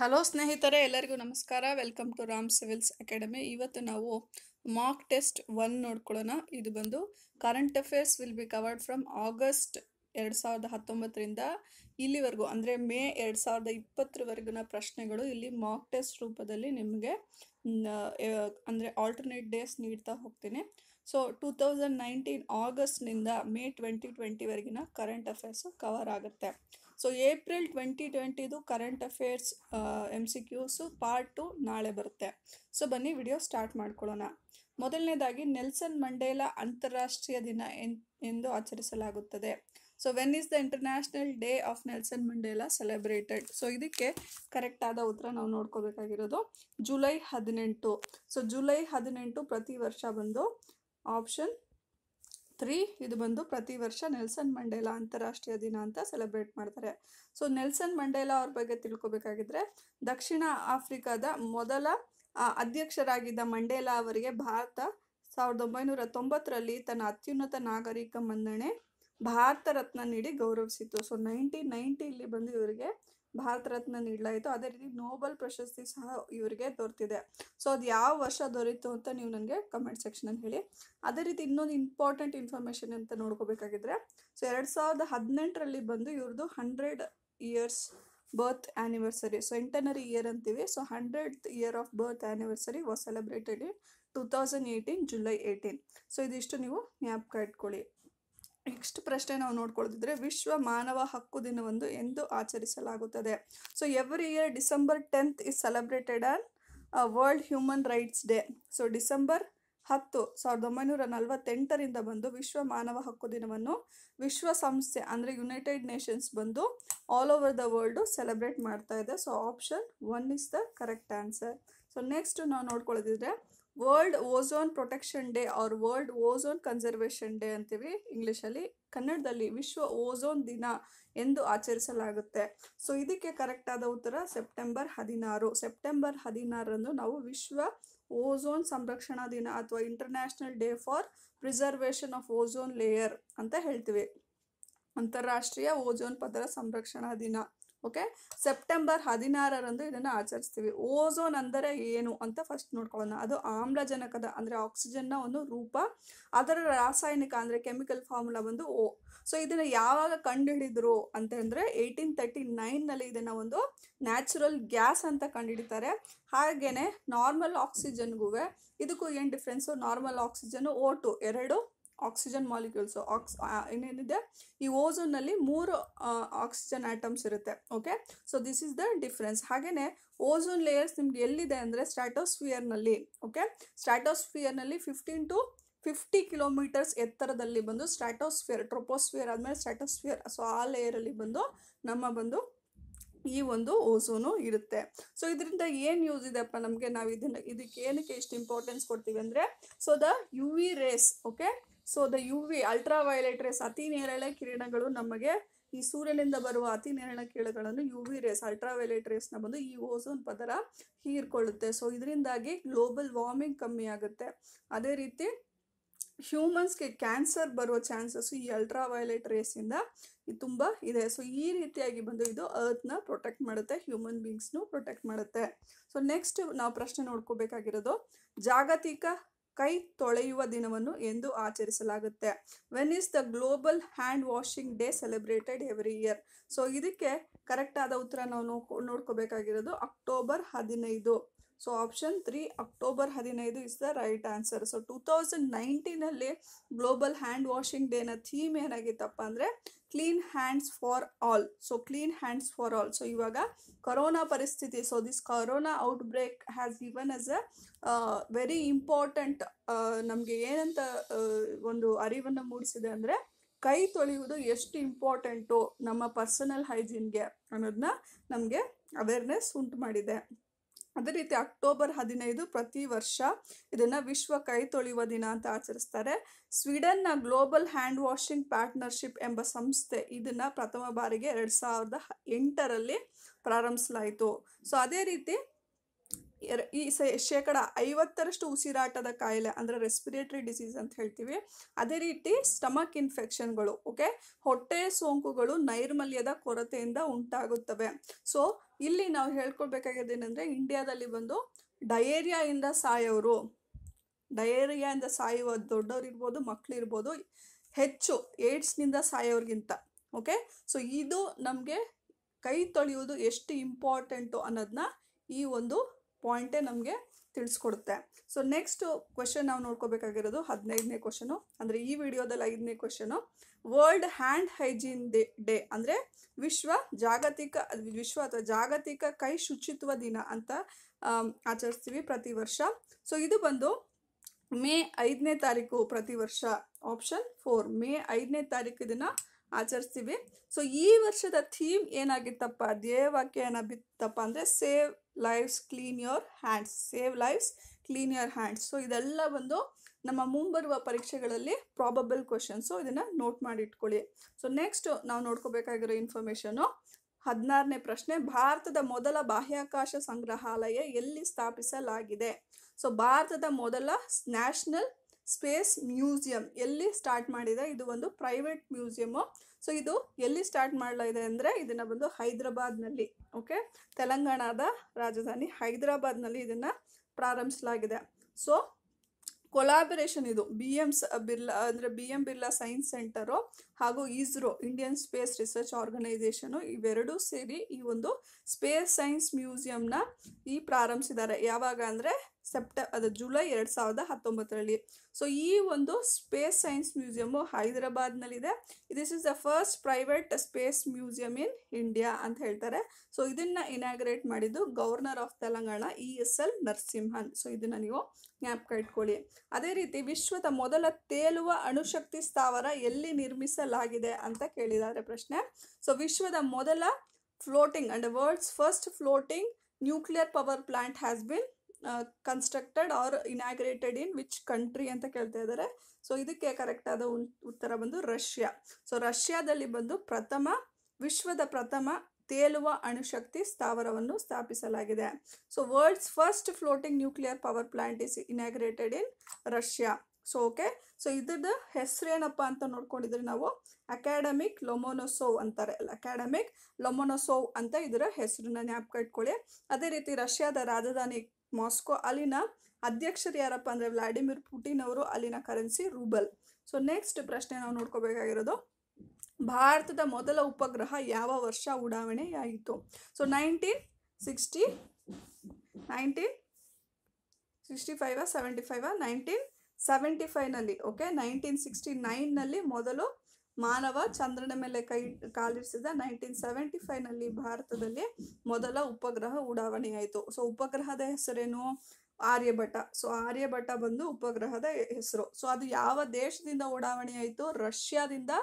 hello ಸ್ನೇಹಿತರೆ ಎಲ್ಲರಿಗೂ ನಮಸ್ಕಾರ welcome to Ram civils academy ಇವತ್ತು ನಾವು ಮಾರ್ಕ್ ಟೆಸ್ಟ್ ಒನ್ ನೋಡ್ಕೊಳ್ಳೋಣ ಇದು ಬಂದು current affairs will be covered from August ಎರಡು ಸಾವಿರದ ಹತ್ತೊಂಬತ್ತರಿಂದ ಇಲ್ಲಿವರೆಗೂ ಅಂದರೆ ಮೇ ಎರಡು ಸಾವಿರದ ಇಪ್ಪತ್ತರವರೆಗಿನ ಪ್ರಶ್ನೆಗಳು ಇಲ್ಲಿ ಮಾರ್ಕ್ ಟೆಸ್ಟ್ ರೂಪದಲ್ಲಿ ನಿಮಗೆ ಅಂದರೆ ಆಲ್ಟರ್ನೇಟ್ ಡೇಸ್ ನೀಡ್ತಾ ಹೋಗ್ತೀನಿ ಸೊ ಟೂ ತೌಸಂಡ್ ನೈನ್ಟೀನ್ ಆಗಸ್ಟ್ನಿಂದ ಮೇ ಟ್ವೆಂಟಿ ಟ್ವೆಂಟಿವರೆಗಿನ ಕರೆಂಟ್ ಅಫೇರ್ಸು ಕವರ್ ಆಗುತ್ತೆ ಸೊ ಏಪ್ರಿಲ್ ಟ್ವೆಂಟಿ ಟ್ವೆಂಟಿದು current affairs M C Qs part two ನಾಳೆ ಬರುತ್ತೆ ಸೊ ಬನ್ನಿ ವಿಡಿಯೋ ಸ್ಟಾರ್ಟ್ ಮಾಡ್ಕೊಳ್ಳೋಣ ಮೊದಲನೇದಾಗಿ ನೆಲ್ಸನ್ ಮಂಡೇಲ ಅಂತಾರಾಷ್ಟ್ರೀಯ ದಿನ ಎಂದು ಆಚರಿಸಲಾಗುತ್ತದೆ so when is the international day of Nelson Mandela celebrated so ಇದಕ್ಕೆ ಕರೆಕ್ಟ್ ಆದ ಉತ್ತರ ನಾವು ನೋಡ್ಕೋಬೇಕಾಗಿರೋದು ಜುಲೈ ಹದಿನೆಂಟು ಸೊ ಜುಲೈ ಹದಿನೆಂಟು ಪ್ರತಿ ವರ್ಷ ಬಂದು ಆಪ್ಷನ್ ತ್ರೀ ಇದು ಬಂದು ಪ್ರತಿ ವರ್ಷ ನೆಲ್ಸನ್ ಮಂಡೇಲಾ ಅಂತಾರಾಷ್ಟ್ರೀಯ ದಿನ ಅಂತ ಸೆಲೆಬ್ರೇಟ್ ಮಾಡ್ತಾರೆ ಸೊ ನೆಲ್ಸನ್ ಮಂಡೇಲಾ ಅವ್ರ ಬಗ್ಗೆ ತಿಳ್ಕೊಬೇಕಾಗಿದ್ರೆ ದಕ್ಷಿಣ ಆಫ್ರಿಕಾದ ಮೊದಲ ಅಧ್ಯಕ್ಷರಾಗಿದ್ದ ಮಂಡೇಲಾ ಅವರಿಗೆ ಭಾರತ ಸಾವಿರದ ಒಂಬೈನೂರ ತೊಂಬತ್ತರಲ್ಲಿ ತನ್ನ ಅತ್ಯುನ್ನತ ನಾಗರಿಕ ಮನ್ನಣೆ ಭಾರತ ರತ್ನ ನೀಡಿ ಗೌರವಿಸಿತು ಸೊ ನೈನ್ಟೀನ್ ನೈಂಟಿಲಿ ಬಂದು ಇವರಿಗೆ ಭಾರತ ರತ್ನ ನೀಡಲಾಯಿತು ಅದೇ ರೀತಿ ನೋಬಲ್ ಪ್ರಶಸ್ತಿ ಸಹ ಇವರಿಗೆ ದೊರೆತಿದೆ ಸೊ ಅದು ಯಾವ ವರ್ಷ ದೊರೀತು ಅಂತ ನೀವು ನನಗೆ ಕಮೆಂಟ್ ಸೆಕ್ಷನಲ್ಲಿ ಹೇಳಿ ಅದೇ ರೀತಿ ಇನ್ನೊಂದು ಇಂಪಾರ್ಟೆಂಟ್ ಇನ್ಫಾರ್ಮೇಶನ್ ಅಂತ ನೋಡ್ಕೋಬೇಕಾಗಿದ್ರೆ ಸೊ ಎರಡು ಸಾವಿರದ ಹದಿನೆಂಟರಲ್ಲಿ ಬಂದು ಇವ್ರದ್ದು hundred years birth anniversary so centenary year ಅಂತೀವಿ so hundred year of birth anniversary was celebrated in two thousand eighteen July eighteen so ಇದಿಷ್ಟು ನೀವು ಜ್ಞಾಪಕ ಇಟ್ಕೊಳ್ಳಿ ನೆಕ್ಸ್ಟ್ ಪ್ರಶ್ನೆ ನಾವು ನೋಡ್ಕೊಳ್ಳೋದಿದ್ರೆ ವಿಶ್ವ ಮಾನವ ಹಕ್ಕು ದಿನವನ್ನು ಎಂದು ಆಚರಿಸಲಾಗುತ್ತದೆ so every year December tenth is celebrated on world human rights day so December ಹತ್ತು ಸಾವಿರದ ಒಂಬೈನೂರ ನಲವತ್ತೆಂಟರಿಂದ ಬಂದು ವಿಶ್ವ ಮಾನವ ಹಕ್ಕು ದಿನವನ್ನು ವಿಶ್ವಸಂಸ್ಥೆ ಅಂದರೆ ಯುನೈಟೆಡ್ ನೇಷನ್ಸ್ ಬಂದು all over the world celebrate ಮಾಡ್ತಾ ಇದೆ so option one is the correct answer so next ನಾವು ನೋಡ್ಕೊಳ್ಳೋದಿದ್ರೆ world ozone protection day or world ozone conservation day ಅಂತೀವಿ ಇಂಗ್ಲೀಷಲ್ಲಿ ಕನ್ನಡದಲ್ಲಿ ವಿಶ್ವ ಓಝೋನ್ ದಿನ ಎಂದು ಆಚರಿಸಲಾಗುತ್ತೆ ಸೊ ಇದಕ್ಕೆ ಕರೆಕ್ಟಾದ ಉತ್ತರ ಸೆಪ್ಟೆಂಬರ್ ಹದಿನಾರು ಸೆಪ್ಟೆಂಬರ್ ಹದಿನಾರರಂದು ನಾವು ವಿಶ್ವ ಓಝೋನ್ ಸಂರಕ್ಷಣಾ ದಿನ ಅಥವಾ international day for preservation of ozone layer ಅಂತ ಹೇಳ್ತೀವಿ ಅಂತಾರಾಷ್ಟ್ರೀಯ ಓಝೋನ್ ಪದರ ಸಂರಕ್ಷಣಾ ದಿನ ಓಕೆ ಸೆಪ್ಟೆಂಬರ್ ಹದಿನಾರರಂದು ಇದನ್ನು ಆಚರಿಸ್ತೀವಿ ಓಝೋನ್ ಅಂದರೆ ಏನು ಅಂತ ಫಸ್ಟ್ ನೋಡ್ಕೊಳ್ಳೋಣ ಅದು ಆಮ್ಲಜನಕದ ಅಂದರೆ ಆಕ್ಸಿಜನ್ನ ಒಂದು ರೂಪ ಅದರ ರಾಸಾಯನಿಕ ಅಂದರೆ ಕೆಮಿಕಲ್ ಫಾರ್ಮುಲಾ ಬಂದು ಓ ಸೊ ಇದನ್ನು ಯಾವಾಗ ಕಂಡುಹಿಡಿದ್ರು ಅಂದರೆ ಏಯ್ಟೀನ್ ತರ್ಟಿ ನೈನ್ನಲ್ಲಿ ಇದನ್ನು ಒಂದು ನ್ಯಾಚುರಲ್ ಗ್ಯಾಸ್ ಅಂತ ಕಂಡುಹಿಡಿತಾರೆ ಹಾಗೆಯೇ ನಾರ್ಮಲ್ ಆಕ್ಸಿಜನ್ಗೂ ಇದಕ್ಕೂ ಏನು difference normal oxygen O two ಎರಡು ಆಕ್ಸಿಜನ್ ಮಾಲಿಕ್ಯೂಲ್ಸು ಆಕ್ಸ್ ಏನೇನಿದೆ ಈ ನಲ್ಲಿ ಮೂರು ಆಕ್ಸಿಜನ್ ಆಟಮ್ಸ್ ಇರುತ್ತೆ okay so this is the difference ಹಾಗೆಯೇ ಓಝೋನ್ ಲೇಯರ್ಸ್ ನಿಮ್ಗೆ ಎಲ್ಲಿದೆ ಅಂದರೆ ಸ್ಟ್ರಾಟೋಸ್ಫಿಯರ್ನಲ್ಲಿ ಓಕೆ ಸ್ಟ್ರಾಟೋಸ್ಫಿಯರ್ನಲ್ಲಿ ಫಿಫ್ಟೀನ್ ಟು ಫಿಫ್ಟಿ ಕಿಲೋಮೀಟರ್ಸ್ ಎತ್ತರದಲ್ಲಿ ಬಂದು ಸ್ಟ್ರಾಟೋಸ್ಫಿಯರ್ ಟ್ರೋಪೋಸ್ಫಿಯರ್ ಆದಮೇಲೆ ಸ್ಟ್ರಾಟೋಸ್ಫಿಯರ್ ಸೊ ಆ ಲೇಯರಲ್ಲಿ ಬಂದು ನಮ್ಮ ಬಂದು ಈ ಒಂದು ಓಝೋನು ಇರುತ್ತೆ ಸೊ ಇದರಿಂದ ಏನು ಯೂಸ್ ಅಪ್ಪ ನಮಗೆ ನಾವು ಇದನ್ನು ಇದಕ್ಕೆ ಏನಕ್ಕೆ ಎಷ್ಟು ಇಂಪಾರ್ಟೆನ್ಸ್ ಕೊಡ್ತೀವಿ ಅಂದರೆ so the U V rays okay so the U V ultra rays ಅತಿ ನೇರಳೆ ಕಿರಣಗಳು ನಮಗೆ ಈ ಸೂರ್ಯನಿಂದ ಬರುವ ಅತಿ ನೇರಳೆ ಕಿರಣಗಳನ್ನು ಯು ವಿ ರೇಸ್ ಅಲ್ಟ್ರಾ ರೇಸ್ನ ಬಂದು ಈ ಓಝೋನ್ ಪದರ ಹೀರ್ಕೊಳ್ಳುತ್ತೆ ಸೊ ಇದರಿಂದಾಗಿ ಗ್ಲೋಬಲ್ ವಾರ್ಮಿಂಗ್ ಕಮ್ಮಿ ಆಗುತ್ತೆ ಅದೇ ರೀತಿ ಹ್ಯೂಮನ್ಸ್ಗೆ ಕ್ಯಾನ್ಸರ್ ಬರುವ ಚಾನ್ಸಸ್ಸು ಈ ಅಲ್ಟ್ರಾ ರೇಸ್ ರೇಸಿಂದ ತುಂಬ ಇದೆ ಸೊ ಈ ರೀತಿಯಾಗಿ ಬಂದು ಇದು ಅರ್ತ್ನ ಪ್ರೊಟೆಕ್ಟ್ ಮಾಡುತ್ತೆ ಹ್ಯೂಮನ್ ಬೀಯಿಂಗ್ಸ್ನು ಪ್ರೊಟೆಕ್ಟ್ ಮಾಡುತ್ತೆ ಸೊ ನೆಕ್ಸ್ಟ್ ನಾವು ಪ್ರಶ್ನೆ ನೋಡ್ಕೋಬೇಕಾಗಿರೋದು ಜಾಗತಿಕ ಕೈ ತೊಳೆಯುವ ದಿನವನ್ನು ಎಂದು ಆಚರಿಸಲಾಗುತ್ತೆ when is the global hand washing day celebrated every year so ಇದಕ್ಕೆ ಆದ ಉತ್ತರ ನಾವು ನೋಡ್ಕೋಬೇಕಾಗಿರೋದು ಅಕ್ಟೋಬರ್ ಹದಿನೈದು ಸೊ ಆಪ್ಷನ್ ತ್ರೀ ಅಕ್ಟೋಬರ್ ಹದಿನೈದು is the right answer so two thousand ನೈನ್ಟೀನಲ್ಲಿ ಗ್ಲೋಬಲ್ ಹ್ಯಾಂಡ್ ವಾಷಿಂಗ್ ಡೇನ ಥೀಮ್ ಏನಾಗಿತ್ತಪ್ಪ ಅಂದರೆ clean hands for all so clean hands for all so ಇವಾಗ ಕರೋನಾ ಪರಿಸ್ಥಿತಿ so this corona outbreak has given as a very important ನಮಗೆ ಏನಂತ ಒಂದು ಅರಿವನ್ನು ಮೂಡಿಸಿದೆ ಅಂದರೆ ಕೈ ತೊಳೆಯುವುದು ಎಷ್ಟು ಇಂಪಾರ್ಟೆಂಟು ನಮ್ಮ ಪರ್ಸನಲ್ ಹೈಜೀನ್ಗೆ ಅನ್ನೋದನ್ನ ನಮಗೆ ಅವೇರ್ನೆಸ್ ಉಂಟು ಮಾಡಿದೆ ಅದೇ ರೀತಿ ಅಕ್ಟೋಬರ್ ಹದಿನೈದು ಪ್ರತಿ ವರ್ಷ ಇದನ್ನು ವಿಶ್ವ ಕೈ ತೊಳೆಯುವ ದಿನ ಅಂತ ಆಚರಿಸ್ತಾರೆ ಸ್ವೀಡನ್ನ ಗ್ಲೋಬಲ್ ಹ್ಯಾಂಡ್ ವಾಷಿಂಗ್ ಪಾರ್ಟ್ನರ್ಶಿಪ್ ಎಂಬ ಸಂಸ್ಥೆ ಇದನ್ನು ಪ್ರಥಮ ಬಾರಿಗೆ ಎರಡು ಸಾವಿರದ ಎಂಟರಲ್ಲಿ ಪ್ರಾರಂಭಿಸಲಾಯಿತು ಸೊ ಅದೇ ರೀತಿ ಈ ಶೇಕಡ ಐವತ್ತರಷ್ಟು ಉಸಿರಾಟದ ಕಾಯಿಲೆ ಅಂದರೆ ರೆಸ್ಪಿರೇಟರಿ ಡಿಸೀಸ್ ಅಂತ ಹೇಳ್ತೀವಿ ಅದೇ ರೀತಿ ಸ್ಟಮಕ್ ಇನ್ಫೆಕ್ಷನ್ಗಳು ಓಕೆ ಹೊಟ್ಟೆ ಸೋಂಕುಗಳು ನೈರ್ಮಲ್ಯದ ಕೊರತೆಯಿಂದ ಉಂಟಾಗುತ್ತವೆ ಸೊ ಇಲ್ಲಿ ನಾವು ಹೇಳ್ಕೊಳ್ಬೇಕಾಗಿದ್ದು ಏನಂದರೆ ಇಂಡಿಯಾದಲ್ಲಿ ಬಂದು ಡಯೇರಿಯಾಯಿಂದ ಸಾಯೋರು ಡಯೇರಿಯಾಯಿಂದ ಸಾಯುವ ದೊಡ್ಡವರಿರ್ಬೋದು ಮಕ್ಕಳಿರ್ಬೋದು ಹೆಚ್ಚು ಏಡ್ಸ್ನಿಂದ ಸಾಯೋರಿಗಿಂತ ಓಕೆ ಸೊ ಇದು ನಮಗೆ ಕೈ ತೊಳೆಯುವುದು ಎಷ್ಟು ಇಂಪಾರ್ಟೆಂಟು ಅನ್ನೋದನ್ನ ಈ ಒಂದು ಪಾಯಿಂಟೇ ನಮಗೆ ತಿಳಿಸ್ಕೊಡುತ್ತೆ ಸೊ ನೆಕ್ಸ್ಟ್ ಕ್ವೆಶನ್ ನಾವು ನೋಡ್ಕೋಬೇಕಾಗಿರೋದು ಹದಿನೈದನೇ ಕ್ವಶನು ಅಂದರೆ ಈ ವಿಡಿಯೋದಲ್ಲಿ ಐದನೇ question world hand hygiene day day ಅಂದರೆ ವಿಶ್ವ ಜಾಗತಿಕ ವಿಶ್ವ ಅಥವಾ ಜಾಗತಿಕ ಕೈ ಶುಚಿತ್ವ ದಿನ ಅಂತ ಆಚರಿಸ್ತೀವಿ ಪ್ರತಿ ವರ್ಷ ಸೊ ಇದು ಬಂದು ಮೇ ಐದನೇ ತಾರೀಕು ಪ್ರತಿ ವರ್ಷ ಆಪ್ಷನ್ ಫೋರ್ ಮೇ ಐದನೇ ತಾರೀಕು ಇದನ್ನು ಆಚರಿಸ್ತೀವಿ ಸೊ ಈ ವರ್ಷದ ಥೀಮ್ ಏನಾಗಿತ್ತಪ್ಪ ಧ್ಯೇಯವಾಕ್ಯ ಏನಾಗಿತ್ತಪ್ಪ ಅಂದರೆ save lives clean your hands save lives clean your hands so ಇದೆಲ್ಲ ಬಂದು ನಮ್ಮ ಮುಂಬರುವ ಪರೀಕ್ಷೆಗಳಲ್ಲಿ ಪ್ರಾಬಬಲ್ ಕ್ವಶನ್ಸು ಇದನ್ನು ನೋಟ್ ಮಾಡಿ ಇಟ್ಕೊಳ್ಳಿ ಸೊ ನೆಕ್ಸ್ಟ್ ನಾವು ನೋಡ್ಕೋಬೇಕಾಗಿರೋ ಇನ್ಫಾರ್ಮೇಷನು ಹದಿನಾರನೇ ಪ್ರಶ್ನೆ ಭಾರತದ ಮೊದಲ ಬಾಹ್ಯಾಕಾಶ ಸಂಗ್ರಹಾಲಯ ಎಲ್ಲಿ ಸ್ಥಾಪಿಸಲಾಗಿದೆ ಸೊ ಭಾರತದ ಮೊದಲ ನ್ಯಾಷನಲ್ ಸ್ಪೇಸ್ ಮ್ಯೂಸಿಯಂ ಎಲ್ಲಿ ಸ್ಟಾರ್ಟ್ ಮಾಡಿದೆ ಇದು ಒಂದು ಪ್ರೈವೇಟ್ ಮ್ಯೂಸಿಯಮು ಸೊ ಇದು ಎಲ್ಲಿ ಸ್ಟಾರ್ಟ್ ಮಾಡಲಾಗಿದೆ ಅಂದರೆ ಇದನ್ನು ಬಂದು ಹೈದ್ರಾಬಾದ್ನಲ್ಲಿ ಓಕೆ ತೆಲಂಗಾಣದ ರಾಜಧಾನಿ ಹೈದರಾಬಾದ್ನಲ್ಲಿ ಇದನ್ನು ಪ್ರಾರಂಭಿಸಲಾಗಿದೆ ಸೊ ಕೊಲಾಬರೇಷನ್ ಇದು ಬಿ ಎಮ್ ಬಿರ್ಲಾ ಅಂದರೆ B M Birla science centre ಹಾಗೂ ISRO Indian space research organisation ಇವೆರಡೂ ಸೇರಿ ಈ ಒಂದು ಸ್ಪೇಸ್ ಸೈನ್ಸ್ ಮ್ಯೂಸಿಯಂನ ಈ ಪ್ರಾರಂಭಿಸಿದ್ದಾರೆ ಯಾವಾಗ ಅಂದರೆ ಸೆಪ್ಟ ಅದು ಜುಲೈ ಎರಡು ಸಾವಿರದ ಹತ್ತೊಂಬತ್ತರಲ್ಲಿ ಸೊ ಈ ಒಂದು ಸ್ಪೇಸ್ ಸೈನ್ಸ್ ಮ್ಯೂಸಿಯಮ್ಮು ಹೈದರಾಬಾದ್ನಲ್ಲಿದೆ this is the first private space museum in India ಅಂತ ಹೇಳ್ತಾರೆ ಸೊ ಇದನ್ನು ಇನಾಗ್ರೇಟ್ ಮಾಡಿದ್ದು governor of Telangana E S L Narasimhan so ಇದನ್ನು ನೀವು ಜ್ಞಾಪಕ ಇಟ್ಕೊಳ್ಳಿ ಅದೇ ರೀತಿ ವಿಶ್ವದ ಮೊದಲ ತೇಲುವ ಅಣುಶಕ್ತಿ ಸ್ಥಾವರ ಎಲ್ಲಿ ನಿರ್ಮಿಸಲಾಗಿದೆ ಅಂತ ಕೇಳಿದ್ದಾರೆ ಪ್ರಶ್ನೆ ಸೊ ವಿಶ್ವದ ಮೊದಲ floating and world's first floating nuclear power plant has been constructed or inaugurated in which country ಅಂತ ಕೇಳ್ತಾ ಇದ್ದಾರೆ ಸೊ ಇದಕ್ಕೆ ಕರೆಕ್ಟ್ ಆದ ಉತ್ತರ ಬಂದು ರಷ್ಯಾ ಸೊ ರಷ್ಯಾದಲ್ಲಿ ಬಂದು ಪ್ರಥಮ ವಿಶ್ವದ ಪ್ರಥಮ ತೇಲುವ ಅಣುಶಕ್ತಿ ಸ್ಥಾವರವನ್ನು ಸ್ಥಾಪಿಸಲಾಗಿದೆ so world's first floating nuclear power plant is inaugurated in Russia so okay so ಇದ್ರದ್ದು ಹೆಸರೇನಪ್ಪ ಅಂತ ನೋಡ್ಕೊಂಡಿದ್ರೆ ನಾವು ಅಕಾಡೆಮಿಕ್ ಲೊಮೊನೊಸೋವ್ ಅಂತಾರೆ ಅಕಾಡೆಮಿಕ್ ಲೊಮೊನೊಸೋವ್ ಅಂತ ಇದರ ಹೆಸರನ್ನ ನ್ಯಾಪ್ ಇಟ್ಕೊಳ್ಳಿ ಅದೇ ರೀತಿ ರಷ್ಯಾದ ರಾಜಧಾನಿ ಮಾಸ್ಕೋ ಅಲ್ಲಿನ ಅಧ್ಯಕ್ಷರು ಯಾರಪ್ಪ ಅಂದರೆ ವ್ಲಾಡಿಮಿರ್ ಪುಟಿನ್ ಅವರು ಅಲ್ಲಿನ ಕರೆನ್ಸಿ ರೂಬಲ್ ಸೊ ನೆಕ್ಸ್ಟ್ ಪ್ರಶ್ನೆ ನಾವು ನೋಡ್ಕೋಬೇಕಾಗಿರೋದು ಭಾರತದ ಮೊದಲ ಉಪಗ್ರಹ ಯಾವ ವರ್ಷ ಉಡಾವಣೆಯಾಯಿತು so nineteen sixty nineteen sixty five seventy five nineteen seventy ಫೈವ್ನಲ್ಲಿ ಓಕೆ ನೈನ್ಟೀನ್ ಸಿಕ್ಸ್ಟಿ ನೈನ್ನಲ್ಲಿ ಮೊದಲು ಮಾನವ ಚಂದ್ರನ ಮೇಲೆ ಕೈ ಕಾಲಿರಿಸಿದ ನೈನ್ಟೀನ್ ಸೆವೆಂಟಿ ಫೈವ್ನಲ್ಲಿ ಭಾರತದಲ್ಲಿ ಮೊದಲ ಉಪಗ್ರಹ ಉಡಾವಣೆಯಾಯಿತು ಸೊ ಉಪಗ್ರಹದ ಹೆಸರೇನು ಆರ್ಯಭಟ ಸೊ ಆರ್ಯಭಟ ಬಂದು ಉಪಗ್ರಹದ ಹೆಸರು ಸೊ ಅದು ಯಾವ ದೇಶದಿಂದ ಉಡಾವಣೆ ಆಯಿತು ರಷ್ಯಾದಿಂದ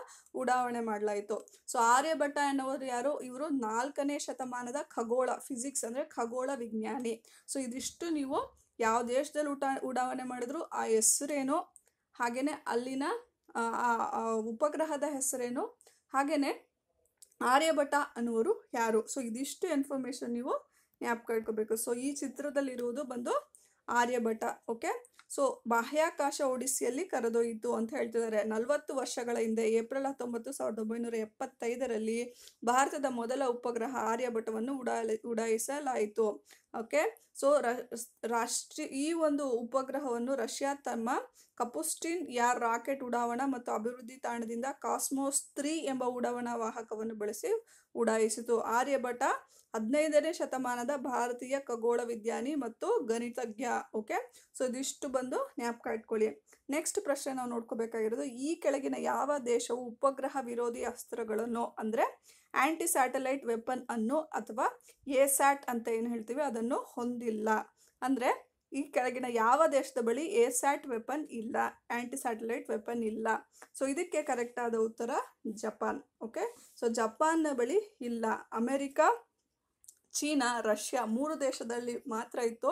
ಉಡಾವಣೆ ಮಾಡಲಾಯಿತು ಸೊ ಆರ್ಯಭಟ ಎನ್ನುವರು ಯಾರು ಇವರು ನಾಲ್ಕನೇ ಶತಮಾನದ ಖಗೋಳ ಫಿಸಿಕ್ಸ್ ಅಂದರೆ ಖಗೋಳ ವಿಜ್ಞಾನಿ ಸೊ ಇದಿಷ್ಟು ನೀವು ಯಾವ ದೇಶದಲ್ಲಿ ಉಟ ಉಡಾವಣೆ ಮಾಡಿದ್ರು ಆ ಹೆಸರೇನು ಹಾಗೆಯೇ ಅಲ್ಲಿನ ಆ ಉಪಗ್ರಹದ ಹೆಸರೇನು ಹಾಗೆಯೇ ಆರ್ಯಭಟ ಅನ್ನುವರು ಯಾರು ಸೊ ಇದಿಷ್ಟು ಇನ್ಫಾರ್ಮೇಶನ್ ನೀವು ಕಳ್ಕೋಬೇಕು ಸೊ ಈ ಚಿತ್ರದಲ್ಲಿರುವುದು ಬಂದು ಆರ್ಯಭಟ ಓಕೆ ಸೊ ಬಾಹ್ಯಾಕಾಶ ಒಡಿಸ್ಸಿಯಲ್ಲಿ ಕರೆದೊಯ್ಯಿತು ಅಂತ ಹೇಳ್ತಿದ್ದಾರೆ ನಲವತ್ತು ವರ್ಷಗಳ ಹಿಂದೆ ಏಪ್ರಿಲ್ ಹತ್ತೊಂಬತ್ತು ಸಾವಿರದ ಒಂಬೈನೂರ ಎಪ್ಪತ್ತೈದರಲ್ಲಿ ಭಾರತದ ಮೊದಲ ಉಪಗ್ರಹ ಆರ್ಯಭಟವನ್ನು ಉಡಾಯಿಸಲಾಯಿತು ಓಕೆ ಸೊ ರಾಷ್ಟ್ರೀಯ ಈ ಒಂದು ಉಪಗ್ರಹವನ್ನು ರಷ್ಯಾ ತಮ್ಮ ಕಪುಸ್ಟಿನ್ ಯಾರ್ ರಾಕೆಟ್ ಉಡಾವಣಾ ಮತ್ತು ಅಭಿವೃದ್ಧಿ ತಾಣದಿಂದ ಕಾಸ್ಮೋಸ್ ತ್ರೀ ಎಂಬ ಉಡಾವಣಾ ವಾಹಕವನ್ನು ಬಳಸಿ ಉಡಾಯಿಸಿತು ಆರ್ಯಭಟ ಹದಿನೈದನೇ ಶತಮಾನದ ಭಾರತೀಯ ಖಗೋಳ ವಿಜ್ಞಾನಿ ಮತ್ತು ಗಣಿತಜ್ಞ ಓಕೆ ಸೊ ಇದಿಷ್ಟು ಬಂದು ಜ್ಞಾಪಕ ಇಟ್ಕೊಳ್ಳಿ ನೆಕ್ಸ್ಟ್ ಪ್ರಶ್ನೆ ನಾವು ನೋಡ್ಕೋಬೇಕಾಗಿರೋದು ಈ ಕೆಳಗಿನ ಯಾವ ದೇಶವು ಉಪಗ್ರಹ ವಿರೋಧಿ ಅಸ್ತ್ರಗಳನ್ನು ಅಂದರೆ ಆ್ಯಂಟಿ ಸ್ಯಾಟಲೈಟ್ ವೆಪನ್ ಅನ್ನು ಅಥವಾ ಎಸ್ಯಾಟ್ ಅಂತ ಏನು ಹೇಳ್ತೀವಿ ಅದನ್ನು ಹೊಂದಿಲ್ಲ ಅಂದರೆ ಈ ಕೆಳಗಿನ ಯಾವ ದೇಶದ ಬಳಿ ಎ ಸ್ಯಾಟ್ ವೆಪನ್ ಇಲ್ಲ ಆ್ಯಂಟಿ ಸ್ಯಾಟಲೈಟ್ ವೆಪನ್ ಇಲ್ಲ ಸೊ ಇದಕ್ಕೆ ಕರೆಕ್ಟ್ ಆದ ಉತ್ತರ ಜಪಾನ್ ಓಕೆ ಸೊ ಜಪಾನ್ನ ಬಳಿ ಇಲ್ಲ ಅಮೆರಿಕ ಚೀನಾ ರಷ್ಯಾ ಮೂರು ದೇಶದಲ್ಲಿ ಮಾತ್ರ ಇತ್ತು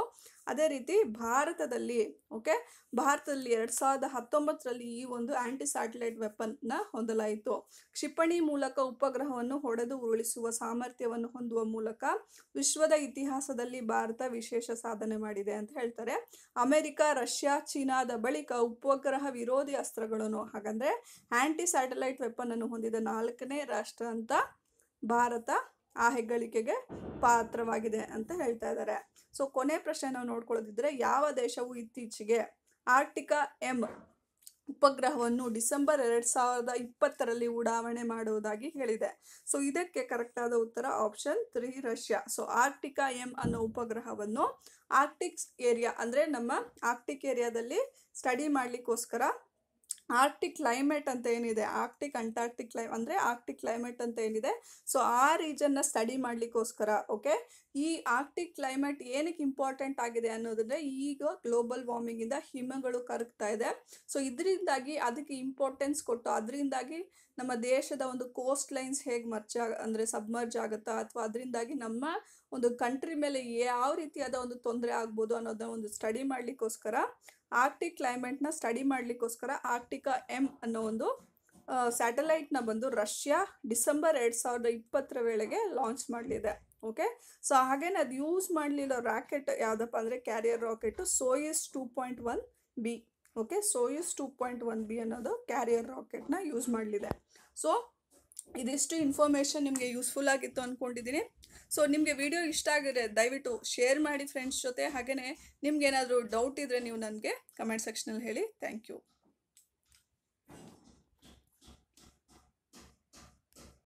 ಅದೇ ರೀತಿ ಭಾರತದಲ್ಲಿ ಓಕೆ ಭಾರತದಲ್ಲಿ ಎರಡು ಸಾವಿರದ ಹತ್ತೊಂಬತ್ತರಲ್ಲಿ ಈ ಒಂದು ಆಂಟಿ ಸ್ಯಾಟಲೈಟ್ ವೆಪನ್ನ ಹೊಂದಲಾಯಿತು ಕ್ಷಿಪಣಿ ಮೂಲಕ ಉಪಗ್ರಹವನ್ನು ಹೊಡೆದು ಉರುಳಿಸುವ ಸಾಮರ್ಥ್ಯವನ್ನು ಹೊಂದುವ ಮೂಲಕ ವಿಶ್ವದ ಇತಿಹಾಸದಲ್ಲಿ ಭಾರತ ವಿಶೇಷ ಸಾಧನೆ ಮಾಡಿದೆ ಅಂತ ಹೇಳ್ತಾರೆ ಅಮೆರಿಕ ರಷ್ಯಾ ಚೀನಾದ ಬಳಿಕ ಉಪಗ್ರಹ ವಿರೋಧಿ ಅಸ್ತ್ರಗಳನ್ನು ಹಾಗಂದ್ರೆ ಆಂಟಿ ಸ್ಯಾಟಲೈಟ್ ವೆಪನ್ ಅನ್ನು ಹೊಂದಿದ ನಾಲ್ಕನೇ ರಾಷ್ಟ್ರ ಅಂತ ಭಾರತ ಆ ಹೆಗ್ಗಳಿಕೆಗೆ ಪಾತ್ರವಾಗಿದೆ ಅಂತ ಹೇಳ್ತಾ ಇದ್ದಾರೆ ಸೊ ಕೊನೆ ಪ್ರಶ್ನೆ ನಾವು ನೋಡ್ಕೊಳ್ಳೋದಿದ್ರೆ ಯಾವ ದೇಶವು ಇತ್ತೀಚೆಗೆ ಆರ್ಟಿಕಾ ಎಂ ಉಪಗ್ರಹವನ್ನು ಡಿಸೆಂಬರ್ ಎರಡ್ ಸಾವಿರದ ಇಪ್ಪತ್ತರಲ್ಲಿ ಉಡಾವಣೆ ಮಾಡುವುದಾಗಿ ಹೇಳಿದೆ ಸೊ ಇದಕ್ಕೆ ಕರೆಕ್ಟಾದ ಉತ್ತರ option three Russia so Arktika M ಅನ್ನೋ ಉಪಗ್ರಹವನ್ನು ಆರ್ಟಿಕ್ಸ್ ಏರಿಯಾ ಅಂದರೆ ನಮ್ಮ ಆರ್ಟಿಕ್ ಏರಿಯಾದಲ್ಲಿ ಸ್ಟಡಿ ಮಾಡಲಿಕ್ಕೋಸ್ಕರ ಆರ್ಕ್ಟಿಕ್ ಕ್ಲೈಮೇಟ್ ಅಂತ ಏನಿದೆ ಆರ್ಕ್ಟಿಕ್ ಅಂಟಾರ್ಕ್ಟಿಕ್ ಕ್ಲೈ ಅಂದರೆ ಆರ್ಕ್ಟಿಕ್ ಕ್ಲೈಮೇಟ್ ಅಂತ ಏನಿದೆ ಸೊ ಆ ರೀಜನ್ನ ಸ್ಟಡಿ ಮಾಡಲಿಕ್ಕೋಸ್ಕರ ಓಕೆ ಈ ಆರ್ಕ್ಟಿಕ್ ಕ್ಲೈಮೇಟ್ ಏನಕ್ಕೆ ಇಂಪಾರ್ಟೆಂಟ್ ಆಗಿದೆ ಅನ್ನೋದಂದ್ರೆ ಈಗ ಗ್ಲೋಬಲ್ ವಾರ್ಮಿಂಗಿಂದ ಹಿಮಗಳು ಕರಗ್ತಾ ಇದೆ ಸೊ ಇದರಿಂದಾಗಿ ಅದಕ್ಕೆ ಇಂಪಾರ್ಟೆನ್ಸ್ ಕೊಟ್ಟು ಅದರಿಂದಾಗಿ ನಮ್ಮ ದೇಶದ ಒಂದು ಕೋಸ್ಟ್ ಲೈನ್ಸ್ ಹೇಗೆ ಮರ್ಚ ಅಂದರೆ ಸಬ್ಮರ್ಜ್ ಆಗುತ್ತಾ ಅಥವಾ ಅದರಿಂದಾಗಿ ನಮ್ಮ ಒಂದು ಕಂಟ್ರಿ ಮೇಲೆ ಯಾವ ರೀತಿಯಾದ ಒಂದು ತೊಂದರೆ ಆಗ್ಬೋದು ಅನ್ನೋದನ್ನ ಒಂದು ಸ್ಟಡಿ ಮಾಡಲಿಕ್ಕೋಸ್ಕರ ಆರ್ಕ್ಟಿಕ್ ಕ್ಲೈಮೇಟ್ನ ಸ್ಟಡಿ ಮಾಡಲಿಕ್ಕೋಸ್ಕರ ಆರ್ಟಿಕಾ ಎಮ್ ಅನ್ನೋ ಒಂದು ಸ್ಯಾಟಲೈಟ್ನ ಬಂದು ರಷ್ಯಾ ಡಿಸೆಂಬರ್ ಎರಡು ಸಾವಿರದ ಇಪ್ಪತ್ತರ ವೇಳೆಗೆ ಲಾಂಚ್ ಮಾಡಲಿದೆ ಓಕೆ ಸೊ ಹಾಗೇನೆ ಅದು ಯೂಸ್ ಮಾಡಲಿರೋ ರಾಕೆಟ್ ಯಾವುದಪ್ಪ ಅಂದರೆ carrier rocket Soyuz two point one B okay Soyuz two point one B ಅನ್ನೋದು ಕ್ಯಾರಿಯರ್ ರಾಕೆಟ್ನ ಯೂಸ್ ಮಾಡಲಿದೆ ಸೊ ಇದಿಷ್ಟು ಇನ್ಫಾರ್ಮೇಷನ್ ನಿಮಗೆ ಯೂಸ್ಫುಲ್ ಆಗಿತ್ತು ಅಂದ್ಕೊಂಡಿದ್ದೀನಿ ಸೊ ನಿಮಗೆ ವಿಡಿಯೋ ಇಷ್ಟ ಆಗಿದ್ರೆ ದಯವಿಟ್ಟು ಶೇರ್ ಮಾಡಿ ಫ್ರೆಂಡ್ಸ್ ಜೊತೆ ಹಾಗೆಯೇ ಏನಾದರೂ ಡೌಟ್ ಇದ್ದರೆ ನೀವು ನನಗೆ ಕಮೆಂಟ್ ಸೆಕ್ಷನಲ್ಲಿ ಹೇಳಿ ಥ್ಯಾಂಕ್ ಯು